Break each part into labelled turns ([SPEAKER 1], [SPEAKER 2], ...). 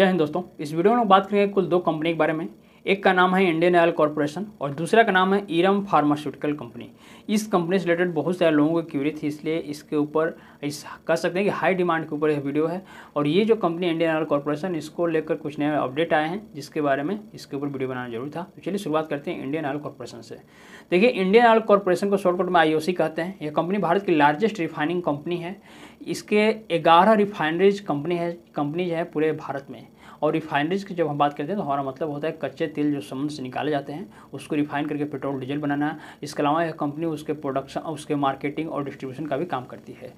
[SPEAKER 1] जय हिंद दोस्तों इस वीडियो में बात करेंगे कुल दो कंपनी के बारे में एक का नाम है इंडियन ऑयल कॉरपोरेशन और दूसरा का नाम है ईरम फार्मास्यूटिकल कंपनी इस कंपनी से रिलेटेड बहुत सारे लोगों की क्यूरी थी इसलिए इसके ऊपर इस कह सकते हैं कि हाई डिमांड के ऊपर यह वीडियो है और ये जो कंपनी इंडियन ऑयल कॉरपोरेशन इसको लेकर कुछ नए अपडेट आए हैं जिसके बारे में इसके ऊपर वीडियो बनाना जरूर था तो चलिए शुरुआत करते हैं इंडियन ऑयल कॉरपोरेशन से देखिए इंडियन ऑयल कॉरपोरेशन को शॉर्टकट में आई कहते हैं यह कंपनी भारत की लार्जेस्ट रिफाइनिंग कंपनी है इसके ग्यारह रिफाइनरीज कंपनी है कंपनीज है पूरे भारत में और रिफाइनरीज की जब हम बात करते हैं तो हमारा मतलब होता है कच्चे तेल जो समुद्र से निकाले जाते हैं उसको रिफाइन करके पेट्रोल डीजल बनाना इसके अलावा यह कंपनी उसके प्रोडक्शन उसके मार्केटिंग और डिस्ट्रीब्यूशन का भी काम करती है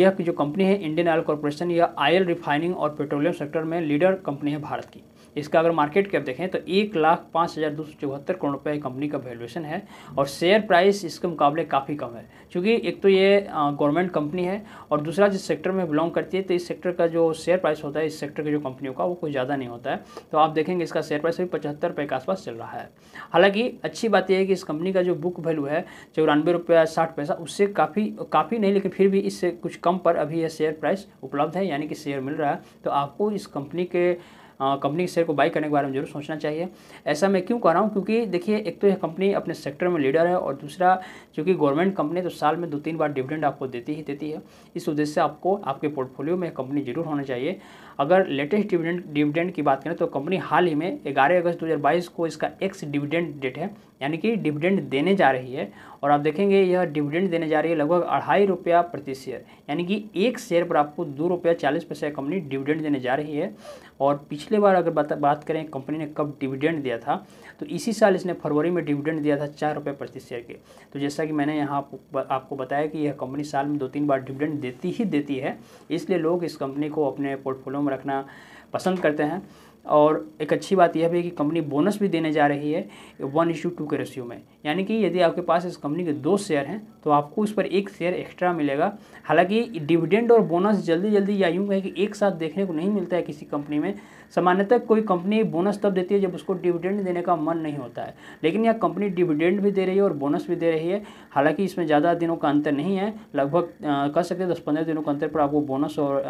[SPEAKER 1] यह जो कंपनी है इंडियन ऑयल कॉरपोरेशन यह ऑयल रिफाइनिंग और पेट्रोलियम सेक्टर में लीडर कंपनी है भारत की इसका अगर मार्केट कैप देखें तो एक लाख पाँच हज़ार दो सौ चौहत्तर करोड़ रुपये कंपनी का वैल्यूएशन है और शेयर प्राइस इसके मुकाबले काफ़ी कम है क्योंकि एक तो ये गवर्नमेंट कंपनी है और दूसरा जिस सेक्टर में बिलोंग करती है तो इस सेक्टर का जो शेयर प्राइस होता है इस सेक्टर की जो कंपनियों का वो कुछ ज़्यादा नहीं होता है तो आप देखेंगे इसका शेयर प्राइस अभी पचहत्तर रुपये के आसपास चल रहा है हालाँकि अच्छी बात यह है कि इस कंपनी का जो बुक वैल्यू है चौरानवे रुपया साठ पैसा उससे काफ़ी काफ़ी नहीं लेकिन फिर भी इससे कुछ कम पर अभी यह शेयर प्राइस उपलब्ध है यानी कि शेयर मिल रहा है तो आपको इस कंपनी के कंपनी के शेयर को बाई करने के बारे में जरूर सोचना चाहिए ऐसा मैं क्यों कह रहा हूँ क्योंकि देखिए एक तो यह कंपनी अपने सेक्टर में लीडर है और दूसरा चूँकि गवर्नमेंट कंपनी तो साल में दो तीन बार डिविडेंड आपको देती ही देती है इस उद्देश्य से आपको आपके पोर्टफोलियो में कंपनी जरूर होना चाहिए अगर लेटेस्ट डिविडेंड डिविडेंड की बात करें तो कंपनी हाल ही में ग्यारह अगस्त दो को इसका एक्स डिविडेंड डेट है यानी कि डिविडेंड देने जा रही है और आप देखेंगे यह डिविडेंड देने जा रही है लगभग अढ़ाई रुपया प्रति शेयर यानी कि एक शेयर पर आपको दो रुपया चालीस पैसा कंपनी डिविडेंड देने जा रही है और पिछले बार अगर बात बात करें कंपनी ने कब डिविडेंड दिया था तो इसी साल इसने फरवरी में डिविडेंड दिया था चार रुपये प्रति शेयर के तो जैसा कि मैंने यहाँ आपको बताया कि यह कंपनी साल में दो तीन बार डिविडेंड देती ही देती है इसलिए लोग इस कंपनी को अपने पोर्टफोलियो में रखना पसंद करते हैं और एक अच्छी बात यह भी है कि कंपनी बोनस भी देने जा रही है वन इशू टू के रेशियो में यानी कि यदि आपके पास इस कंपनी के दो शेयर हैं तो आपको उस पर एक शेयर एक्स्ट्रा मिलेगा हालांकि डिविडेंड और बोनस जल्दी जल्दी या यूँ कहें कि एक साथ देखने को नहीं मिलता है किसी कंपनी में सामान्यतः कोई कंपनी बोनस तब देती है जब उसको डिविडेंड देने का मन नहीं होता है लेकिन यह कंपनी डिविडेंड भी दे रही है और बोनस भी दे रही है हालांकि इसमें ज़्यादा दिनों का अंतर नहीं है लगभग कह सकते हैं दस पंद्रह दिनों का अंतर पर आपको बोनस और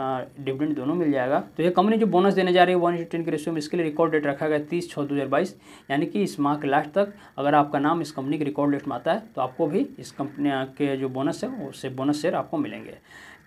[SPEAKER 1] डिविडेंड दोनों मिल जाएगा तो यह कंपनी जो बोनस देने जा रही है वन इंटू टेन के रेशियो विषयों में इसके लिए रिकॉर्ड डेट रखा गया तीस छः दो हज़ार बाईस यानी कि इस माह के लास्ट तक अगर आपका नाम इस कंपनी के रिकॉर्ड लिस्ट में आता है तो आपको भी इस कंपनी के जो बोनस है उससे बोनस शेयर आपको मिलेंगे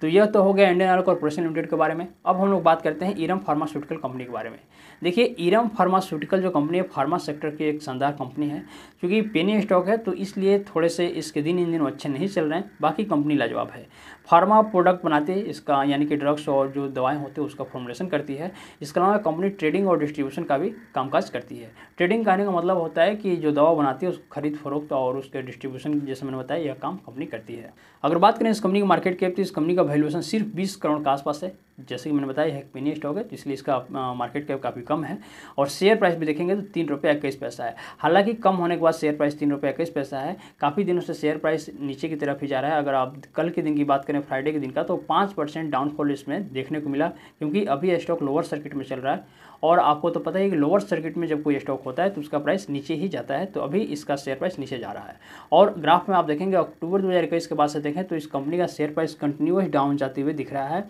[SPEAKER 1] तो यह तो हो गया इंडियन ऑयल कॉरपोरेशन लिमिटेड के बारे में अब हम लोग बात करते हैं ईरम फार्मास्यूटिकल कंपनी के बारे में देखिए ईरम फार्मास्यूटिकल जो कंपनी है फार्मा सेक्टर की एक शानदार कंपनी है क्योंकि पेनी स्टॉक है तो इसलिए थोड़े से इसके दिन इन दिन अच्छे नहीं चल रहे हैं बाकी कंपनी लाजवाब है फार्मा प्रोडक्ट बनाते इसका यानी कि ड्रग्स और जो दवाएँ होते हैं उसका फॉर्मुलेशन करती है इसके अलावा कंपनी ट्रेडिंग और डिस्ट्रीब्यूशन का भी कामकाज करती है ट्रेडिंग कहने का मतलब होता है कि जो दवा बनाती है उस खरीद फरोख्त और उसके डिस्ट्रीब्यूशन जैसे मैंने बताया यह काम कंपनी करती है अगर बात करें इस कंपनी के मार्केट कैप तो इस कंपनी का वैल्यूएशन सिर्फ बीस करोड़ के आसपास है जैसे कि मैंने बताया हैकपेनी स्टॉक है इसलिए इसका मार्केट कैप काफ़ी कम है और शेयर प्राइस भी देखेंगे तो तीन रुपये इक्कीस पैसा है हालांकि कम होने के बाद शेयर प्राइस तीन रुपये इक्कीस पैसा है काफ़ी दिनों से शेयर प्राइस नीचे की तरफ ही जा रहा है अगर आप कल के दिन की बात करें फ्राइडे के दिन का तो पाँच परसेंट डाउनफॉल इसमें देखने को मिला क्योंकि अभी स्टॉक लोअर सर्किट में चल रहा है और आपको तो पता है कि लोअर सर्किट में जब कोई स्टॉक होता है तो उसका प्राइस नीचे ही जाता है तो अभी इसका शेयर प्राइस नीचे जा रहा है और ग्राफ में आप देखेंगे अक्टूबर दो के बाद से देखें तो इस कंपनी का शेयर प्राइस कंटिन्यूस डाउन जाते हुए दिख रहा है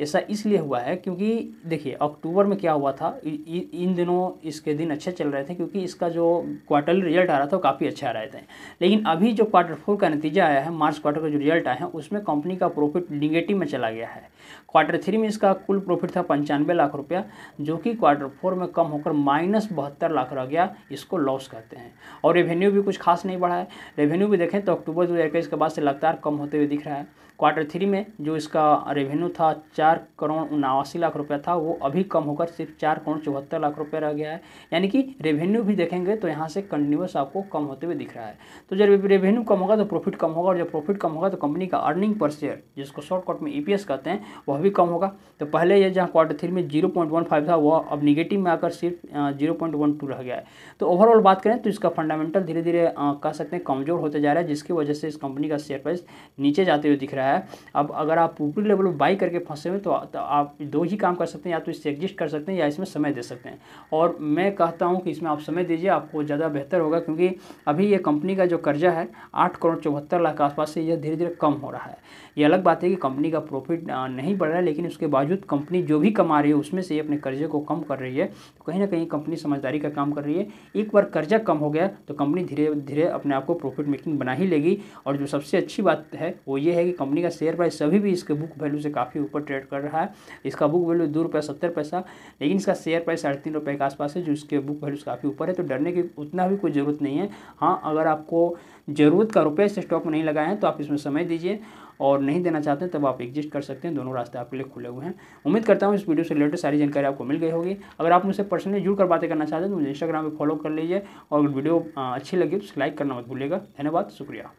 [SPEAKER 1] ऐसा इसलिए हुआ है क्योंकि देखिए अक्टूबर में क्या हुआ था इ, इन दिनों इसके दिन अच्छे चल रहे थे क्योंकि इसका जो क्वार्टरली रिजल्ट आ रहा था वो काफ़ी अच्छे आ रहे थे लेकिन अभी जो क्वार्टर फोर का नतीजा आया है मार्च क्वार्टर का जो रिजल्ट आया है उसमें कंपनी का प्रॉफिट निगेटिव में चला गया है क्वार्टर थ्री में इसका कुल प्रॉफिट था पंचानवे लाख रुपया जो कि क्वार्टर फोर में कम होकर माइनस बहत्तर लाख रह गया इसको लॉस कहते हैं और रेवेन्यू भी कुछ खास नहीं बढ़ा है रेवेन्यू भी देखें तो अक्टूबर दो के बाद से लगातार कम होते हुए दिख रहा है क्वार्टर थ्री में जो इसका रेवेन्यू था चार करोड़ उनासी लाख रुपया था वो अभी कम होकर सिर्फ चार करोड़ चौहत्तर लाख रुपया रह गया है यानी कि रेवेन्यू भी देखेंगे तो यहाँ से कंटिन्यूस आपको कम होते हुए दिख रहा है तो जब रेवेन्यू कम होगा तो प्रॉफिट कम होगा और जब प्रॉफिट कम होगा तो कंपनी का अर्निंग पर शेयर जिसको शॉर्टकट में ई e कहते हैं वह भी कम होगा तो पहले ये जहाँ क्वार्टर थ्री में जीरो था वह अब निगेटिव में आकर सिर्फ जीरो रह गया है तो ओवरऑल बात करें तो इसका फंडामेंटल धीरे धीरे कह सकते हैं कमजोर होते जा रहा है जिसकी वजह से इस कंपनी का शेयर प्राइस नीचे जाते हुए दिख रहा है अब अगर आप ऊपरी लेवल में बाई करके फंसे हुए तो तो आप दो ही काम कर सकते हैं या तो इससे एग्जिस्ट कर सकते हैं या इसमें समय दे सकते हैं और मैं कहता हूँ कि इसमें आप समय दीजिए आपको ज़्यादा बेहतर होगा क्योंकि अभी ये कंपनी का जो कर्जा है आठ करोड़ चौहत्तर लाख के आसपास से यह धीरे धीरे कम हो रहा है ये अलग बात है कि कंपनी का प्रॉफिट नहीं बढ़ रहा है लेकिन उसके बावजूद कंपनी जो भी कमा रही है उसमें से ये अपने कर्जे को कम कर रही है तो कहीं ना कहीं कंपनी समझदारी का काम कर रही है एक बार कर्जा कम हो गया तो कंपनी धीरे धीरे अपने आप को प्रॉफिट मेकिंग बना ही लेगी और जो सबसे अच्छी बात है वो ये है कि कंपनी का शेयर प्राइस अभी भी इसके बुक वैल्यू से काफ़ी ऊपर ट्रेड कर रहा रहा है इसका बुक वैल्यू दो रुपये सत्तर पैसा लेकिन इसका शेयर प्राइस साढ़े तीन रुपये के आसपास है जो इसके बुक वैल्यू काफ़ी ऊपर है तो डरने की उतना भी कोई ज़रूरत नहीं है हाँ अगर आपको ज़रूरत का रुपये इस स्टॉक में नहीं लगाए हैं तो आप इसमें समय दीजिए और नहीं देना चाहते हैं तब आप एग्जिस्ट कर सकते हैं दोनों रास्ते आपके लिए खुले हुए हैं उम्मीद करता हूँ इस वीडियो से रिलेटेड सारी जानकारी आपको मिल गई होगी अगर आप मुझसे पर्सनली जुड़कर बातें करना चाहते हैं तो मुझे इंस्टाग्राम पर फॉलो कर लीजिए और वीडियो अच्छी लगी तो लाइक करना मत भूलिएगा धन्यवाद शुक्रिया